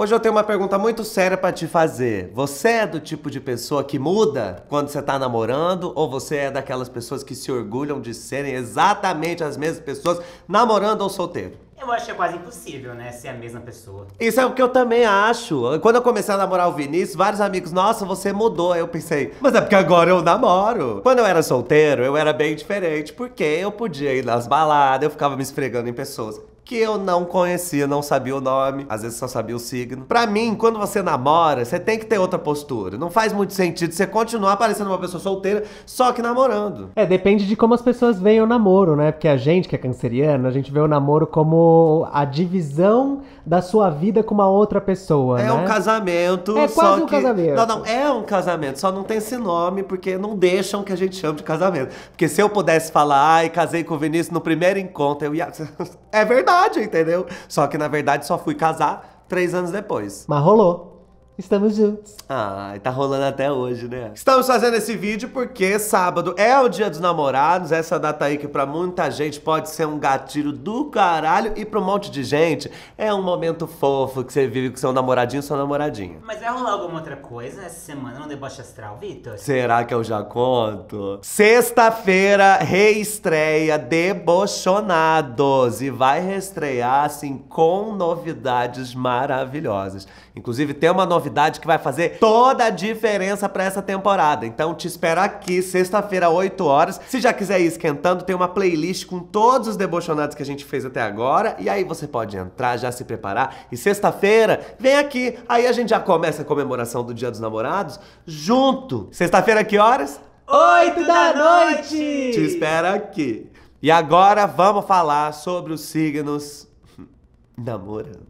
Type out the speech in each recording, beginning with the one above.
Hoje eu tenho uma pergunta muito séria para te fazer. Você é do tipo de pessoa que muda quando você tá namorando ou você é daquelas pessoas que se orgulham de serem exatamente as mesmas pessoas namorando ou solteiro? Eu acho que é quase impossível, né? Ser a mesma pessoa. Isso é o que eu também acho. Quando eu comecei a namorar o Vinícius, vários amigos, nossa, você mudou. Aí eu pensei, mas é porque agora eu namoro. Quando eu era solteiro, eu era bem diferente, porque eu podia ir nas baladas, eu ficava me esfregando em pessoas que eu não conhecia, não sabia o nome, às vezes só sabia o signo. Pra mim, quando você namora, você tem que ter outra postura. Não faz muito sentido você continuar parecendo uma pessoa solteira, só que namorando. É, depende de como as pessoas veem o namoro, né? Porque a gente que é canceriano, a gente vê o namoro como a divisão da sua vida com uma outra pessoa. É né? um casamento. É quase só um que... casamento. Não, não, é um casamento, só não tem esse nome, porque não deixam que a gente chame de casamento. Porque se eu pudesse falar, ai, casei com o Vinícius no primeiro encontro, eu ia. é verdade! rádio, entendeu? Só que na verdade só fui casar três anos depois. Mas rolou. Estamos juntos. Ah, tá rolando até hoje, né? Estamos fazendo esse vídeo porque sábado é o dia dos namorados, essa data aí que pra muita gente pode ser um gatilho do caralho e pra um monte de gente é um momento fofo que você vive com seu namoradinho, sua namoradinha. Mas vai rolar alguma outra coisa essa semana no Deboche Astral, Vitor? Será que eu já conto? Sexta-feira, reestreia Debochonados e vai reestrear, assim, com novidades maravilhosas. Inclusive, tem uma novidade novidade que vai fazer toda a diferença para essa temporada. Então te espero aqui, sexta-feira, 8 horas. Se já quiser ir esquentando, tem uma playlist com todos os debochonados que a gente fez até agora. E aí você pode entrar, já se preparar. E sexta-feira, vem aqui. Aí a gente já começa a comemoração do Dia dos Namorados junto. Sexta-feira, que horas? 8 da noite! Te espero aqui. E agora vamos falar sobre os signos namorando.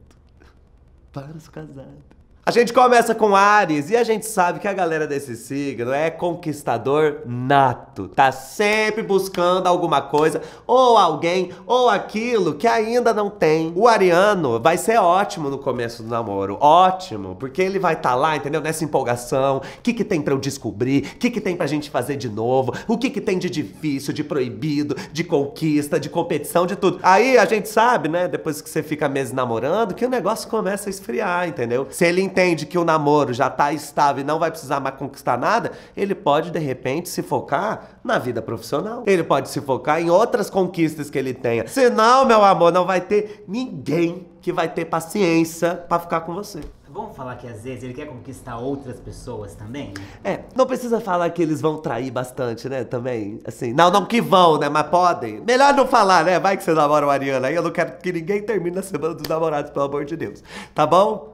Para os casados. A gente começa com Ares e a gente sabe que a galera desse signo é conquistador nato. Tá sempre buscando alguma coisa, ou alguém, ou aquilo que ainda não tem. O ariano vai ser ótimo no começo do namoro. Ótimo, porque ele vai estar tá lá, entendeu? Nessa empolgação. O que, que tem para eu descobrir? O que, que tem pra gente fazer de novo? O que, que tem de difícil, de proibido, de conquista, de competição, de tudo. Aí a gente sabe, né? Depois que você fica meses namorando, que o negócio começa a esfriar, entendeu? Se ele entende entende que o namoro já está estável e não vai precisar mais conquistar nada, ele pode de repente se focar na vida profissional. Ele pode se focar em outras conquistas que ele tenha. Senão, meu amor, não vai ter ninguém que vai ter paciência para ficar com você. Vamos falar que às vezes ele quer conquistar outras pessoas também? É, não precisa falar que eles vão trair bastante, né? Também, assim. Não, não que vão, né? Mas podem. Melhor não falar, né? Vai que você namora o Ariana aí. Eu não quero que ninguém termine a semana dos namorados, pelo amor de Deus. Tá bom?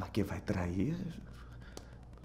Mas quem vai trair?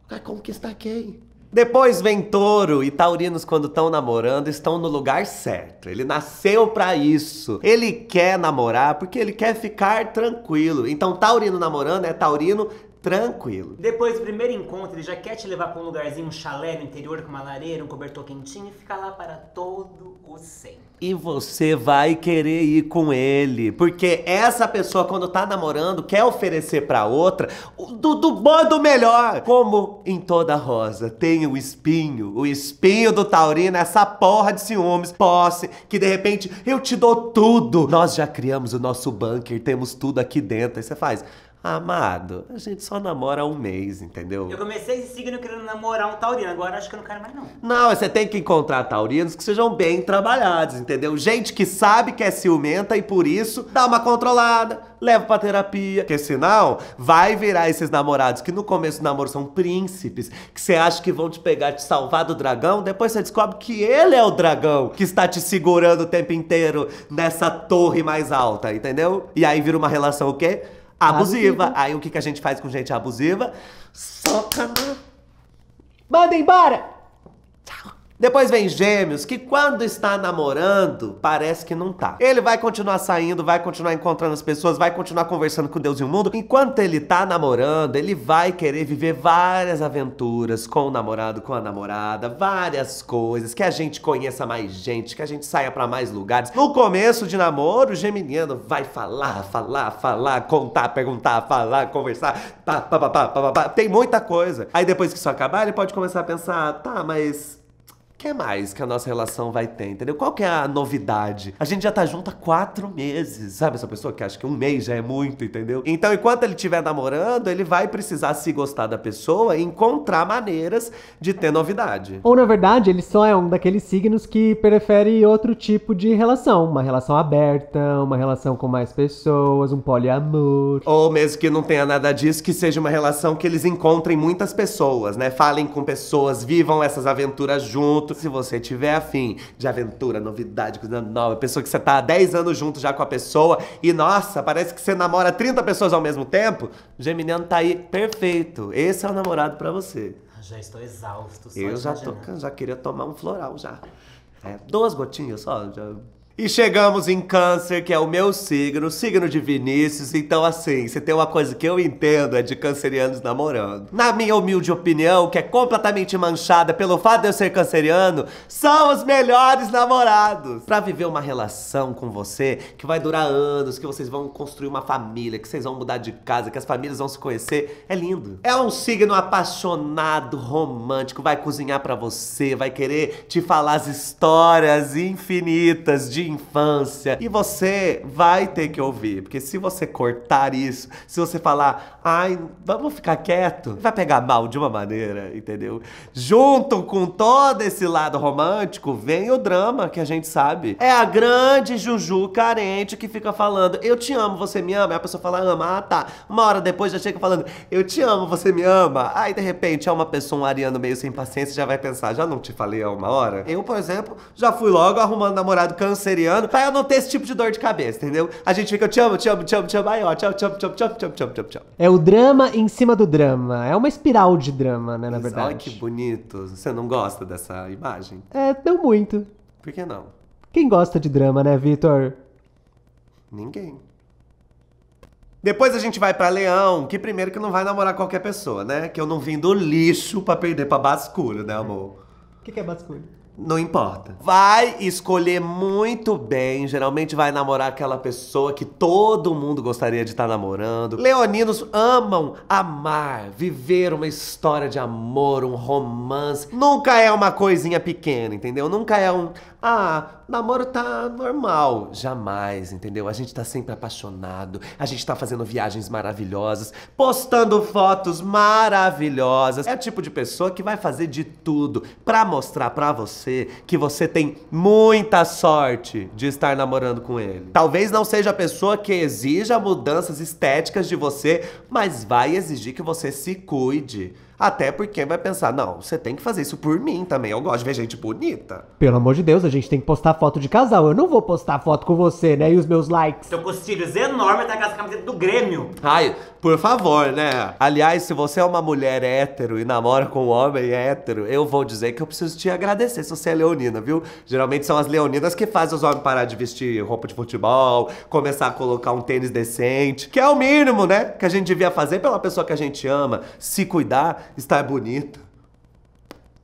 Vai conquistar quem? Depois vem touro e taurinos quando estão namorando estão no lugar certo. Ele nasceu para isso. Ele quer namorar porque ele quer ficar tranquilo. Então taurino namorando é taurino tranquilo. Depois do primeiro encontro, ele já quer te levar pra um lugarzinho, um chalé no interior com uma lareira, um cobertor quentinho e fica lá para todo o sempre. E você vai querer ir com ele, porque essa pessoa quando tá namorando quer oferecer para outra do, do bom do melhor. Como em toda rosa tem o espinho, o espinho do taurino, essa porra de ciúmes, posse, que de repente eu te dou tudo. Nós já criamos o nosso bunker, temos tudo aqui dentro. Aí você faz Amado, a gente só namora um mês, entendeu? Eu comecei esse signo querendo namorar um taurino, agora acho que eu não quero mais não. Não, você tem que encontrar taurinos que sejam bem trabalhados, entendeu? Gente que sabe que é ciumenta e por isso dá uma controlada, leva pra terapia. Porque senão vai virar esses namorados que no começo do namoro são príncipes, que você acha que vão te pegar, te salvar do dragão, depois você descobre que ele é o dragão que está te segurando o tempo inteiro nessa torre mais alta, entendeu? E aí vira uma relação o quê? abusiva. Aí o que, que a gente faz com gente abusiva? Soca na. Manda embora! Tchau! Depois vem Gêmeos, que quando está namorando, parece que não tá. Ele vai continuar saindo, vai continuar encontrando as pessoas, vai continuar conversando com Deus e o mundo. Enquanto ele tá namorando, ele vai querer viver várias aventuras com o namorado, com a namorada, várias coisas, que a gente conheça mais gente, que a gente saia para mais lugares. No começo de namoro, o geminiano vai falar, falar, falar, contar, perguntar, falar, conversar, pá, pá, pá, pá, pá, pá, pá. tem muita coisa. Aí depois que isso acabar, ele pode começar a pensar, ah, tá, mas que mais que a nossa relação vai ter, entendeu? Qual que é a novidade? A gente já tá junto há quatro meses, sabe? Essa pessoa que acha que um mês já é muito, entendeu? Então, enquanto ele estiver namorando, ele vai precisar se gostar da pessoa e encontrar maneiras de ter novidade. Ou, na verdade, ele só é um daqueles signos que prefere outro tipo de relação. Uma relação aberta, uma relação com mais pessoas, um poliamor. Ou mesmo que não tenha nada disso, que seja uma relação que eles encontrem muitas pessoas, né? Falem com pessoas, vivam essas aventuras juntos se você tiver afim de aventura, novidade, coisa nova, pessoa que você tá há 10 anos junto já com a pessoa e, nossa, parece que você namora 30 pessoas ao mesmo tempo, Geminiano tá aí perfeito. Esse é o namorado para você. Ah, já estou exausto. Só Eu já, tô, já queria tomar um floral já. É, duas gotinhas só, já e chegamos em Câncer, que é o meu signo, signo de Vinícius. Então, assim, se tem uma coisa que eu entendo é de cancerianos namorando. Na minha humilde opinião, que é completamente manchada pelo fato de eu ser canceriano, são os melhores namorados. Pra viver uma relação com você que vai durar anos, que vocês vão construir uma família, que vocês vão mudar de casa, que as famílias vão se conhecer, é lindo. É um signo apaixonado, romântico, vai cozinhar para você, vai querer te falar as histórias infinitas de infância. E você vai ter que ouvir, porque se você cortar isso, se você falar, ai, vamos ficar quieto, vai pegar mal de uma maneira, entendeu? Junto com todo esse lado romântico, vem o drama que a gente sabe. É a grande Juju carente que fica falando, eu te amo, você me ama? E a pessoa fala, ama, ah tá. Uma hora depois já chega falando, eu te amo, você me ama? Aí de repente é uma pessoa, um ariano meio sem paciência, já vai pensar, já não te falei há uma hora? Eu, por exemplo, já fui logo arrumando namorado, cansei canceriano, pra eu não ter esse tipo de dor de cabeça, entendeu? A gente fica, eu te amo, te amo, te amo, te amo, aí ó, te amo, te amo, te amo, te amo, te amo, te amo, te amo, É o drama em cima do drama. É uma espiral de drama, né, na verdade. Olha que bonito. Você não gosta dessa imagem? É, não muito. Por que não? Quem gosta de drama, né, Vitor? Ninguém. Depois a gente vai para Leão, que primeiro que não vai namorar qualquer pessoa, né? Que eu não vim do lixo para perder pra basculho, né, amor? O que, que é basculho? Não importa. Vai escolher muito bem. Geralmente vai namorar aquela pessoa que todo mundo gostaria de estar tá namorando. Leoninos amam amar, viver uma história de amor, um romance. Nunca é uma coisinha pequena, entendeu? Nunca é um. Ah, namoro tá normal. Jamais, entendeu? A gente tá sempre apaixonado, a gente tá fazendo viagens maravilhosas, postando fotos maravilhosas. É o tipo de pessoa que vai fazer de tudo pra mostrar pra você você que você tem muita sorte de estar namorando com ele. Talvez não seja a pessoa que exija mudanças estéticas de você, mas vai exigir que você se cuide. Até porque vai pensar, não, você tem que fazer isso por mim também. Eu gosto de ver gente bonita. Pelo amor de Deus, a gente tem que postar foto de casal. Eu não vou postar foto com você, né? E os meus likes. Seu com os cílios enormes, tá com as camisetas do Grêmio. Ai, por favor, né? Aliás, se você é uma mulher hétero e namora com um homem hétero, eu vou dizer que eu preciso te agradecer. Se você é leonina, viu? Geralmente são as leoninas que fazem os homens parar de vestir roupa de futebol, começar a colocar um tênis decente, que é o mínimo, né? Que a gente devia fazer pela pessoa que a gente ama, se cuidar, estar bonita.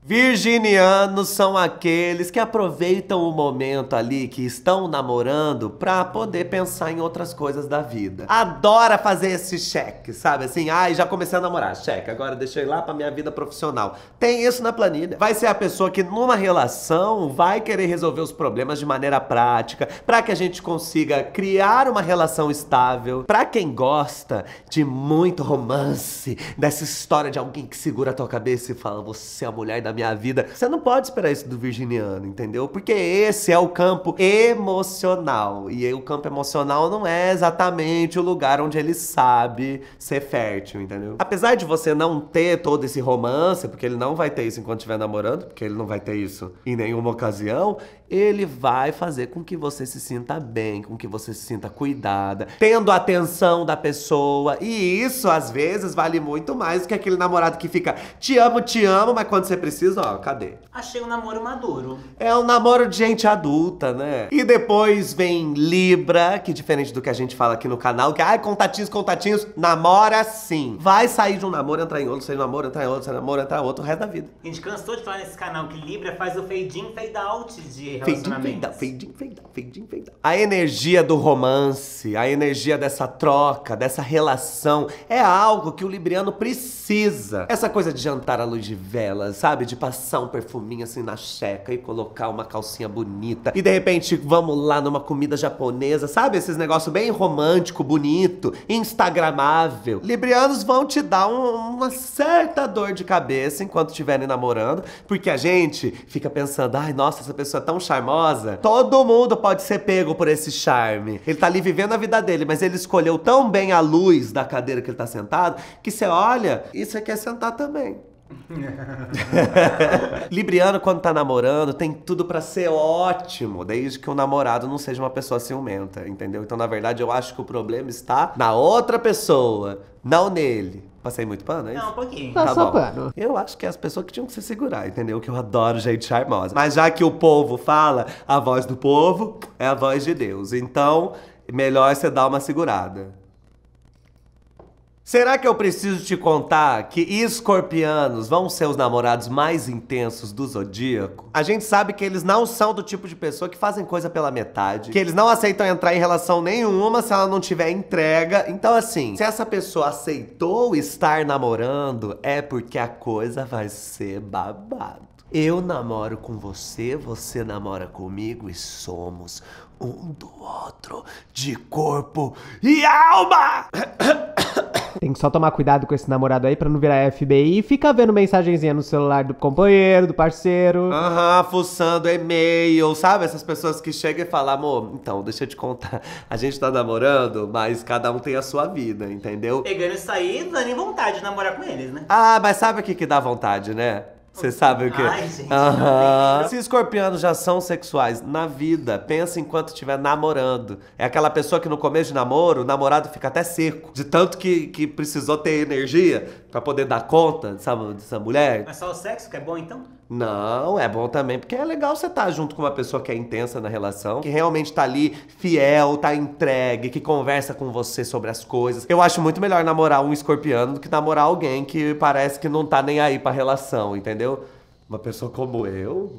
Virginianos são aqueles que aproveitam o momento ali que estão namorando pra poder pensar em outras coisas da vida. Adora fazer esse cheque, sabe? Assim, ai, ah, já comecei a namorar, cheque, agora deixei lá pra minha vida profissional. Tem isso na planilha. Vai ser a pessoa que numa relação vai querer resolver os problemas de maneira prática, pra que a gente consiga criar uma relação estável. Pra quem gosta de muito romance, dessa história de alguém que segura a tua cabeça e fala, você é a mulher da minha vida. Você não pode esperar isso do virginiano, entendeu? Porque esse é o campo emocional. E o campo emocional não é exatamente o lugar onde ele sabe ser fértil, entendeu? Apesar de você não ter todo esse romance, porque ele não vai ter isso enquanto estiver namorando, porque ele não vai ter isso em nenhuma ocasião, ele vai fazer com que você se sinta bem, com que você se sinta cuidada, tendo a atenção da pessoa. E isso, às vezes, vale muito mais do que aquele namorado que fica te amo, te amo, mas quando você precisa precisa, ó, cadê? Achei um namoro maduro. É um namoro de gente adulta, né? E depois vem Libra, que diferente do que a gente fala aqui no canal, que ai, contatinhos, contatinhos, namora sim. Vai sair de um namoro, entrar em outro, sair de um namoro, entrar em outro, sair de um namoro, entrar em outro, o resto da vida. A gente cansou de falar nesse canal que Libra faz o fade in, fade out de relacionamento Fade in, fade out, fade in, fade out, fade in, fade out. A energia do romance, a energia dessa troca, dessa relação, é algo que o libriano precisa. Essa coisa de jantar à luz de velas, sabe? de passar um perfuminho assim na checa e colocar uma calcinha bonita. E de repente, vamos lá numa comida japonesa, sabe? Esses negócios bem romântico, bonito, instagramável. Librianos vão te dar um, uma certa dor de cabeça enquanto estiverem namorando, porque a gente fica pensando, ai, nossa, essa pessoa é tão charmosa. Todo mundo pode ser pego por esse charme. Ele tá ali vivendo a vida dele, mas ele escolheu tão bem a luz da cadeira que ele tá sentado, que você olha e você quer sentar também. Libriano, quando tá namorando, tem tudo para ser ótimo, desde que o namorado não seja uma pessoa ciumenta, entendeu? Então, na verdade, eu acho que o problema está na outra pessoa, não nele. Passei muito pano, é isso? Não, um pouquinho. Tá Passou bom. pano. Eu acho que é as pessoas que tinham que se segurar, entendeu? Que eu adoro gente charmosa. Mas já que o povo fala, a voz do povo é a voz de Deus. Então, melhor você dar uma segurada. Será que eu preciso te contar que escorpianos vão ser os namorados mais intensos do zodíaco? A gente sabe que eles não são do tipo de pessoa que fazem coisa pela metade, que eles não aceitam entrar em relação nenhuma se ela não tiver entrega. Então, assim, se essa pessoa aceitou estar namorando, é porque a coisa vai ser babado. Eu namoro com você, você namora comigo e somos um do outro de corpo e alma! Tem que só tomar cuidado com esse namorado aí pra não virar FBI e ficar vendo mensagenzinha no celular do companheiro, do parceiro. Aham, fuçando e-mail, sabe? Essas pessoas que chegam e falam, amor, então, deixa eu te contar. A gente tá namorando, mas cada um tem a sua vida, entendeu? Pegando isso aí, nem vontade de namorar com eles, né? Ah, mas sabe o que que dá vontade, né? Você sabe o que? Ai, gente. Uhum. Se escorpianos já são sexuais na vida, pensa enquanto estiver namorando. É aquela pessoa que no começo de namoro, o namorado fica até seco. De tanto que, que precisou ter energia para poder dar conta, dessa dessa mulher. Mas só o sexo que é bom então? Não, é bom também, porque é legal você estar tá junto com uma pessoa que é intensa na relação, que realmente tá ali fiel, tá entregue, que conversa com você sobre as coisas. Eu acho muito melhor namorar um escorpiano do que namorar alguém que parece que não tá nem aí pra relação, entendeu? Uma pessoa como eu,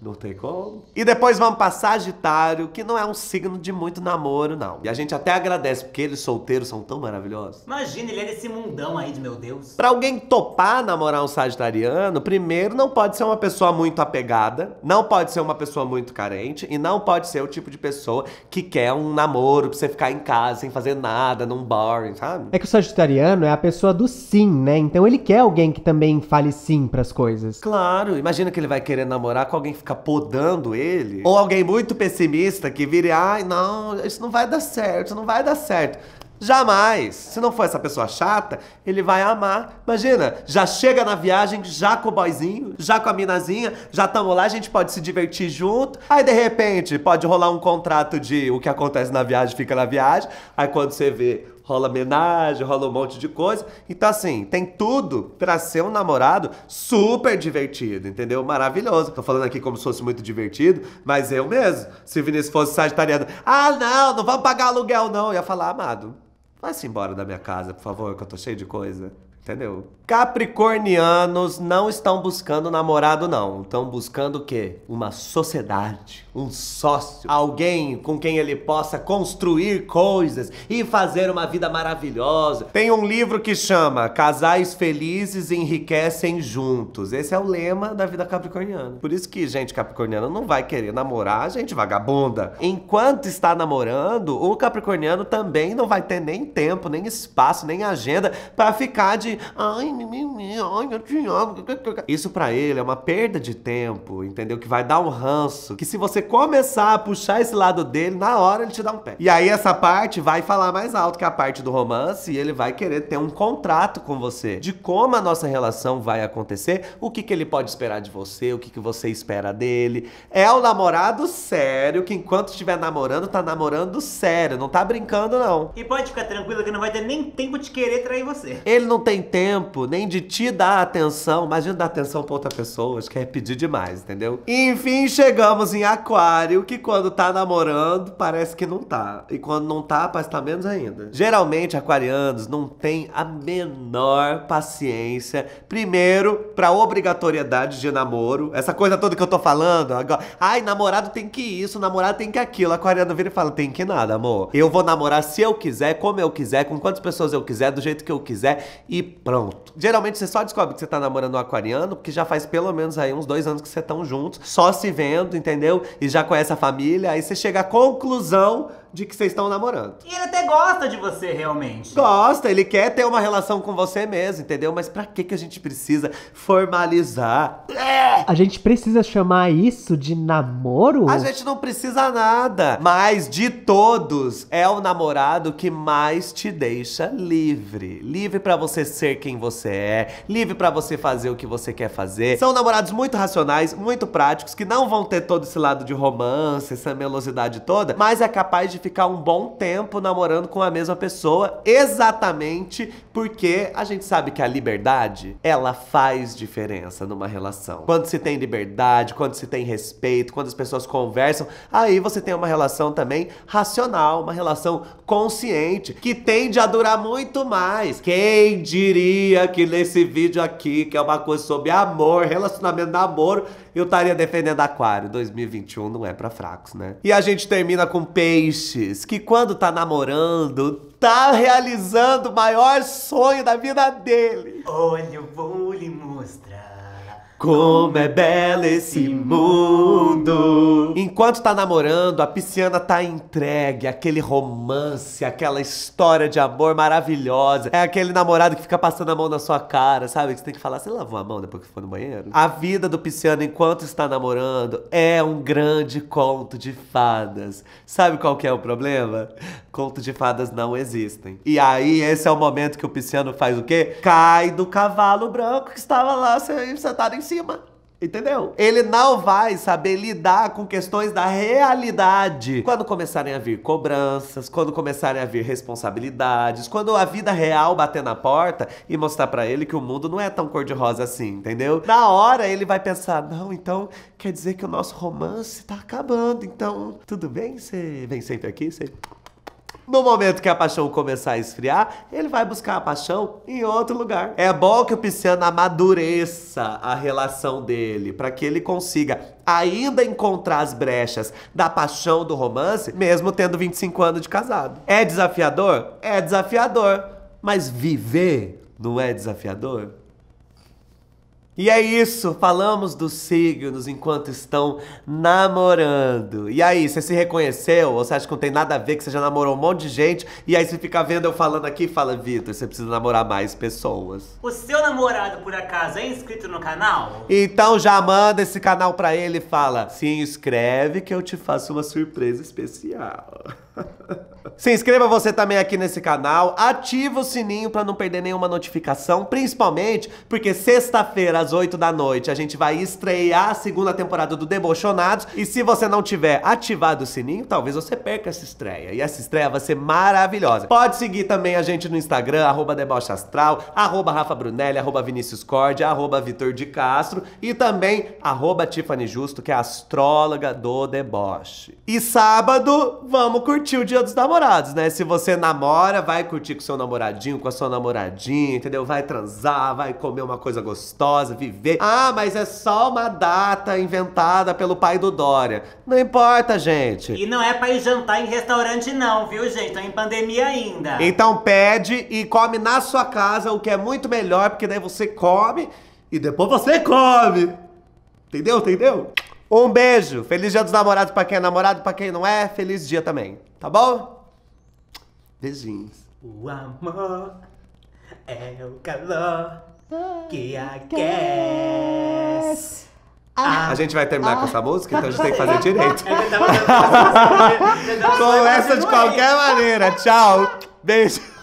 não tem como. E depois vamos pra Sagitário, que não é um signo de muito namoro, não. E a gente até agradece, porque eles solteiros são tão maravilhosos. Imagina, ele é desse mundão aí de meu Deus. Pra alguém topar namorar um sagitariano, primeiro não pode ser uma pessoa muito apegada, não pode ser uma pessoa muito carente e não pode ser o tipo de pessoa que quer um namoro pra você ficar em casa sem fazer nada, num boring, sabe? É que o sagitariano é a pessoa do sim, né? Então ele quer alguém que também fale sim pras coisas. Claro, imagina que ele vai querer namorar com alguém que fica podando ele, ou alguém muito pessimista que vire, ai, não, isso não vai dar certo, não vai dar certo. Jamais! Se não for essa pessoa chata, ele vai amar. Imagina, já chega na viagem, já com o boyzinho, já com a minazinha, já tamo lá, a gente pode se divertir junto. Aí, de repente, pode rolar um contrato de o que acontece na viagem fica na viagem. Aí, quando você vê, rola homenagem, rola um monte de coisa. Então, assim, tem tudo para ser um namorado super divertido, entendeu? Maravilhoso. Tô falando aqui como se fosse muito divertido, mas eu mesmo. Se o Vinícius fosse sagitariano, ah, não, não vamos pagar aluguel, não. Eu ia falar, amado, vai-se embora da minha casa, por favor, que eu tô cheio de coisa. Entendeu? Capricornianos não estão buscando namorado, não. Estão buscando o quê? Uma sociedade, um sócio, alguém com quem ele possa construir coisas e fazer uma vida maravilhosa. Tem um livro que chama Casais Felizes Enriquecem Juntos. Esse é o lema da vida capricorniana. Por isso que gente capricorniana não vai querer namorar gente vagabunda. Enquanto está namorando, o capricorniano também não vai ter nem tempo, nem espaço, nem agenda para ficar de. Ai, isso para ele é uma perda de tempo, entendeu? Que vai dar um ranço, que se você começar a puxar esse lado dele, na hora ele te dá um pé. E aí essa parte vai falar mais alto que a parte do romance e ele vai querer ter um contrato com você de como a nossa relação vai acontecer, o que, que ele pode esperar de você, o que, que você espera dele. É o namorado sério que enquanto estiver namorando, tá namorando sério, não tá brincando não. E pode ficar tranquilo que não vai ter nem tempo de querer trair você. Ele não tem tempo nem de te dar atenção. Imagina dar atenção pra outra pessoa, acho que é pedir demais, entendeu? Enfim, chegamos em Aquário, que quando tá namorando, parece que não tá. E quando não tá, parece que tá menos ainda. Geralmente, aquarianos não têm a menor paciência, primeiro, pra obrigatoriedade de namoro. Essa coisa toda que eu tô falando, agora, ai, namorado tem que isso, namorado tem que aquilo. Aquariano vira e fala, tem que nada, amor. Eu vou namorar se eu quiser, como eu quiser, com quantas pessoas eu quiser, do jeito que eu quiser e pronto geralmente você só descobre que você tá namorando um aquariano, porque já faz pelo menos aí uns dois anos que você estão juntos, só se vendo, entendeu? E já conhece a família, aí você chega à conclusão de que vocês estão namorando. E ele até gosta de você realmente. Gosta, ele quer ter uma relação com você mesmo, entendeu? Mas pra que que a gente precisa formalizar? A gente precisa chamar isso de namoro? A gente não precisa nada. Mas de todos, é o namorado que mais te deixa livre. Livre para você ser quem você é, livre para você fazer o que você quer fazer. São namorados muito racionais, muito práticos, que não vão ter todo esse lado de romance, essa melosidade toda, mas é capaz de ficar um bom tempo namorando com a mesma pessoa, exatamente porque a gente sabe que a liberdade, ela faz diferença numa relação. Quando se tem liberdade, quando se tem respeito, quando as pessoas conversam, aí você tem uma relação também racional, uma relação consciente, que tende a durar muito mais. Quem diria que nesse vídeo aqui, que é uma coisa sobre amor, relacionamento, namoro, eu estaria defendendo aquário. 2021 não é para fracos, né? E a gente termina com peixes, que quando tá namorando, tá realizando o maior sonho da vida dele. Olha, eu vou lhe mostrar como é belo esse mundo! Enquanto tá namorando, a pisciana tá entregue, aquele romance, aquela história de amor maravilhosa. É aquele namorado que fica passando a mão na sua cara, sabe? Que você tem que falar, você lavou a mão depois que foi no banheiro? A vida do pisciano enquanto está namorando é um grande conto de fadas. Sabe qual que é o problema? conto de fadas não existem. E aí, esse é o momento que o pisciano faz o quê? Cai do cavalo branco que estava lá sentado em cima. Entendeu? Ele não vai saber lidar com questões da realidade. Quando começarem a vir cobranças, quando começarem a vir responsabilidades, quando a vida real bater na porta e mostrar para ele que o mundo não é tão cor-de-rosa assim, entendeu? Na hora ele vai pensar: não, então quer dizer que o nosso romance tá acabando. Então, tudo bem? Você vem sempre aqui? Você no momento que a paixão começar a esfriar, ele vai buscar a paixão em outro lugar. É bom que o pisciano amadureça a relação dele, para que ele consiga ainda encontrar as brechas da paixão do romance, mesmo tendo 25 anos de casado. É desafiador? É desafiador. Mas viver não é desafiador? E é isso, falamos dos signos enquanto estão namorando. E aí, você se reconheceu? Ou você acha que não tem nada a ver, que você já namorou um monte de gente? E aí você fica vendo eu falando aqui e fala, Vitor, você precisa namorar mais pessoas. O seu namorado, por acaso, é inscrito no canal? Então já manda esse canal pra ele e fala, se inscreve que eu te faço uma surpresa especial. Se inscreva você também aqui nesse canal, ativa o sininho para não perder nenhuma notificação, principalmente porque sexta-feira às 8 da noite a gente vai estrear a segunda temporada do Debochonados e se você não tiver ativado o sininho, talvez você perca essa estreia. E essa estreia vai ser maravilhosa. Pode seguir também a gente no Instagram, arroba debochastral, arroba Rafa Brunelli, arroba Vinícius Cordia, arroba Vitor de Castro e também arroba Tiffany Justo, que é a astróloga do deboche. E sábado, vamos curtir curtir o dia dos namorados, né? Se você namora, vai curtir com seu namoradinho, com a sua namoradinha, entendeu? Vai transar, vai comer uma coisa gostosa, viver. Ah, mas é só uma data inventada pelo pai do Dória. Não importa, gente. E não é pra ir jantar em restaurante, não, viu, gente? Tô em pandemia ainda. Então pede e come na sua casa, o que é muito melhor, porque daí você come e depois você come. Entendeu? Entendeu? Um beijo. Feliz dia dos namorados para quem é namorado, para quem não é, feliz dia também. Tá bom? Beijinhos. O amor é o calor que aquece. Ah, a gente vai terminar ah, com essa música, então a gente tem que fazer direito. Tá Começa né? tá de qualquer maneira. Tchau. Beijo.